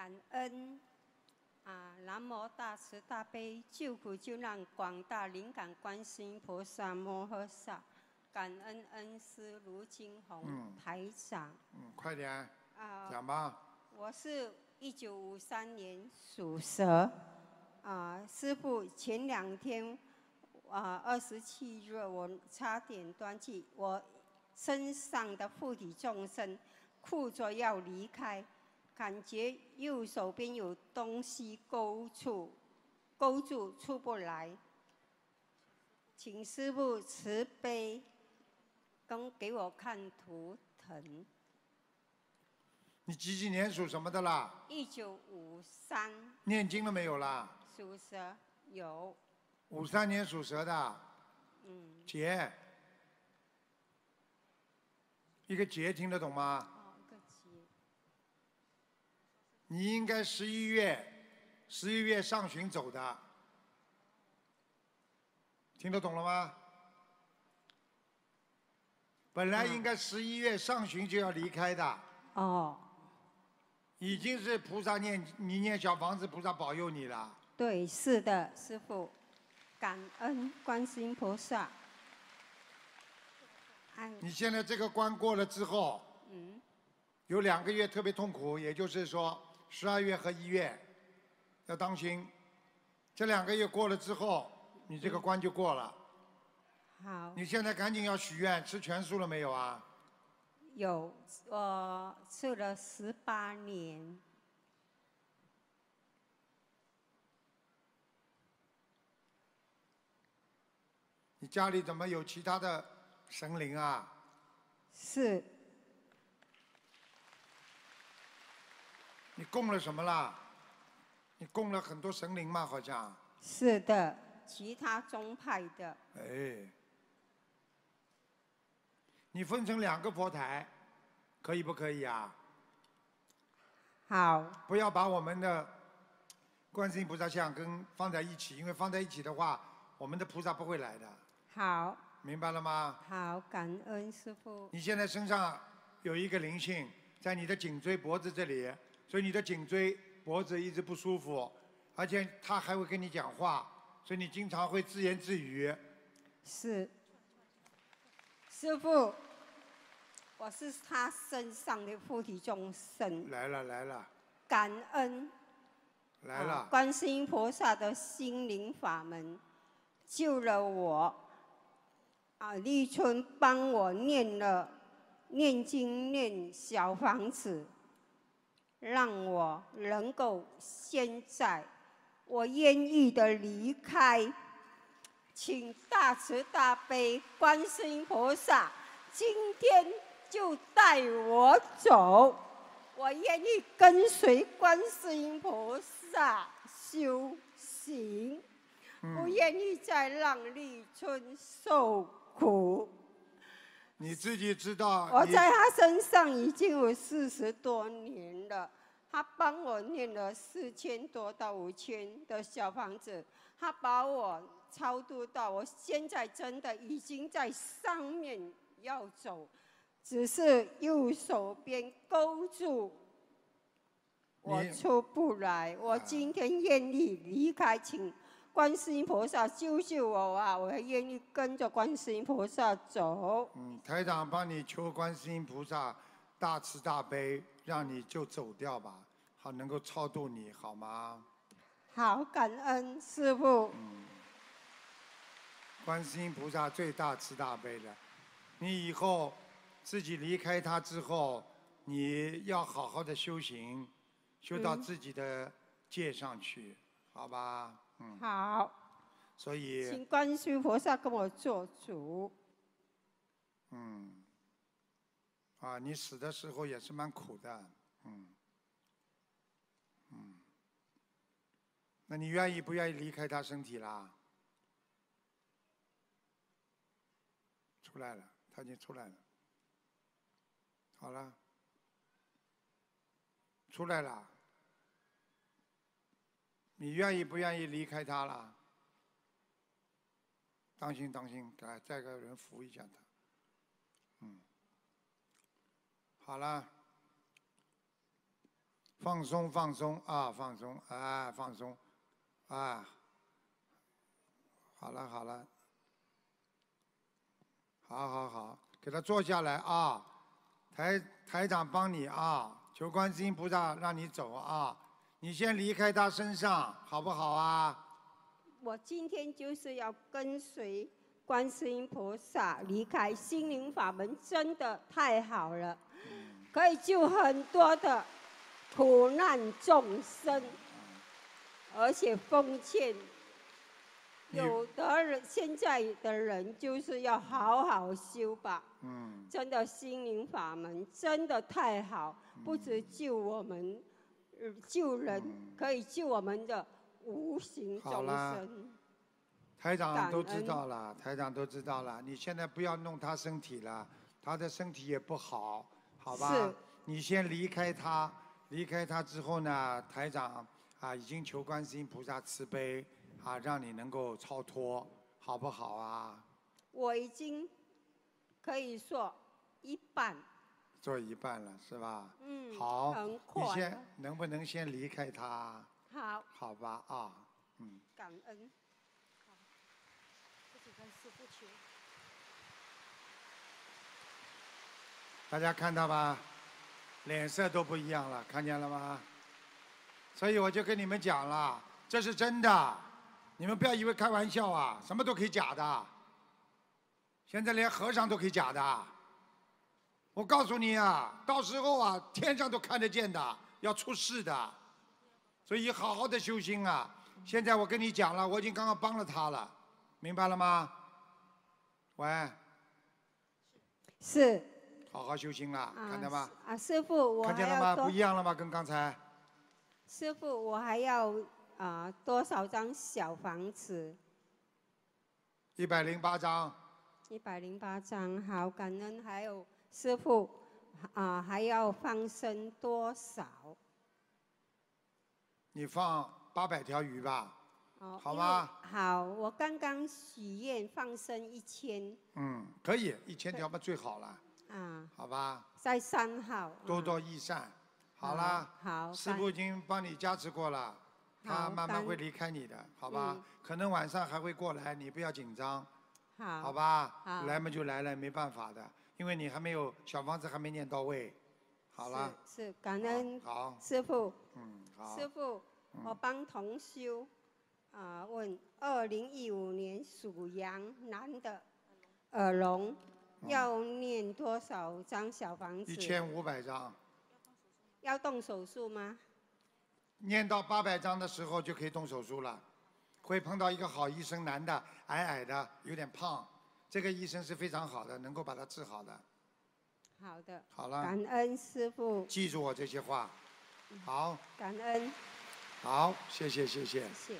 感恩啊，南无大慈大悲救苦救难广大灵感观世音菩萨摩诃萨。感恩恩师卢金红台长。嗯，快点啊，讲吧。我是一九五三年属蛇啊，师傅前两天啊二十七日，我差点断气，我身上的附体众生哭着要离开。感觉右手边有东西勾住，勾住出不来，请师傅慈悲。刚给我看图腾。你几几年属什么的啦？一九五三。念经了没有啦？属蛇，有。五三年属蛇的。嗯。杰。一个杰，听得懂吗？你应该十一月，十一月上旬走的，听得懂了吗？本来应该十一月上旬就要离开的。哦。已经是菩萨念你念小房子，菩萨保佑你了。对，是的，师傅，感恩观世音菩萨。你现在这个关过了之后，嗯，有两个月特别痛苦，也就是说。十二月和一月要当心，这两个月过了之后，你这个关就过了。好，你现在赶紧要许愿，吃全素了没有啊？有，我吃了十八年。你家里怎么有其他的神灵啊？是。你供了什么啦？你供了很多神灵吗？好像是的，其他宗派的。哎，你分成两个佛台，可以不可以啊？好。不要把我们的观世音菩萨像跟放在一起，因为放在一起的话，我们的菩萨不会来的。好。明白了吗？好，感恩师傅。你现在身上有一个灵性，在你的颈椎脖子这里。所以你的颈椎、脖子一直不舒服，而且他还会跟你讲话，所以你经常会自言自语。是，师傅，我是他身上的菩提众生。来了来了。感恩。来了。观世音菩萨的心灵法门，救了我。啊，立春帮我念了念经，念小房子。让我能够现在，我愿意的离开，请大慈大悲观世音菩萨，今天就带我走，我愿意跟随观世音菩萨修行，不愿意再让李春受。你自己知道。我在他身上已经有四十多年了，他帮我念了四千多到五千的小房子，他把我超度到，我现在真的已经在上面要走，只是右手边勾住我出不来，我今天愿意离开，请。观世音菩萨救救我啊！我愿意跟着观世音菩萨走。嗯，台长帮你求观世音菩萨大慈大悲，让你就走掉吧，好能够超度你好吗？好，感恩师傅。嗯，观世音菩萨最大慈大悲的，你以后自己离开他之后，你要好好的修行，修到自己的界上去，好吧？好，所以请观世菩萨跟我做主。嗯，啊，你死的时候也是蛮苦的，嗯嗯。那你愿意不愿意离开他身体啦？出来了，他已经出来了。好了，出来了。你愿意不愿意离开他了？当心当心，给再个人扶一下他。嗯，好了，放松放松啊，放松啊，放松，啊，好了好了，好好好，给他坐下来啊，台台长帮你啊，求观世音菩萨让你走啊。你先离开他身上好不好啊？我今天就是要跟随观世音菩萨离开心灵法门，真的太好了，可以救很多的苦难众生，而且奉献。有的人现在的人就是要好好修吧。嗯，真的心灵法门真的太好，不止救我们。救人可以救我们的无形众生。台长都知道了，台长都知道了。你现在不要弄他身体了，他的身体也不好，好吧？你先离开他，离开他之后呢？台长啊，已经求观世音菩萨慈悲啊，让你能够超脱，好不好啊？我已经可以说一半。做一半了，是吧？嗯，好，你先能不能先离开他？好，好吧啊，嗯。感恩。大家看到吧，脸色都不一样了，看见了吗？所以我就跟你们讲了，这是真的，你们不要以为开玩笑啊，什么都可以假的，现在连和尚都可以假的。我告诉你啊，到时候啊，天上都看得见的，要出事的，所以好好的修心啊。现在我跟你讲了，我已经刚刚帮了他了，明白了吗？喂，是，好好修心啊，看见吗？啊，师傅，我看见了吗？不一样了吗？跟刚才，师傅，我还要啊，多少张小房子？一百零八张。一百零八张，好感恩，还有。师傅，啊，还要放生多少？你放八百条鱼吧，好吗？好，我刚刚许愿放生一千。嗯，可以，一千条嘛最好了。啊，好吧。在三号。多多益善，好啦。好。师傅已经帮你加持过了，他慢慢会离开你的，好吧？可能晚上还会过来，你不要紧张，好吧？来嘛就来了，没办法的。因为你还没有小房子还没念到位，好了。是，感恩。好，师傅。嗯，好。师傅，我帮同修啊问，二零一五年属羊男的耳聋要念多少张小房子？一千五百张。要动手术吗？念到八百张的时候就可以动手术了，会碰到一个好医生，男的，矮矮的，有点胖。这个医生是非常好的，能够把他治好的。好的，好了，感恩师傅，记住我这些话，好，感恩，好，谢谢，谢谢，谢。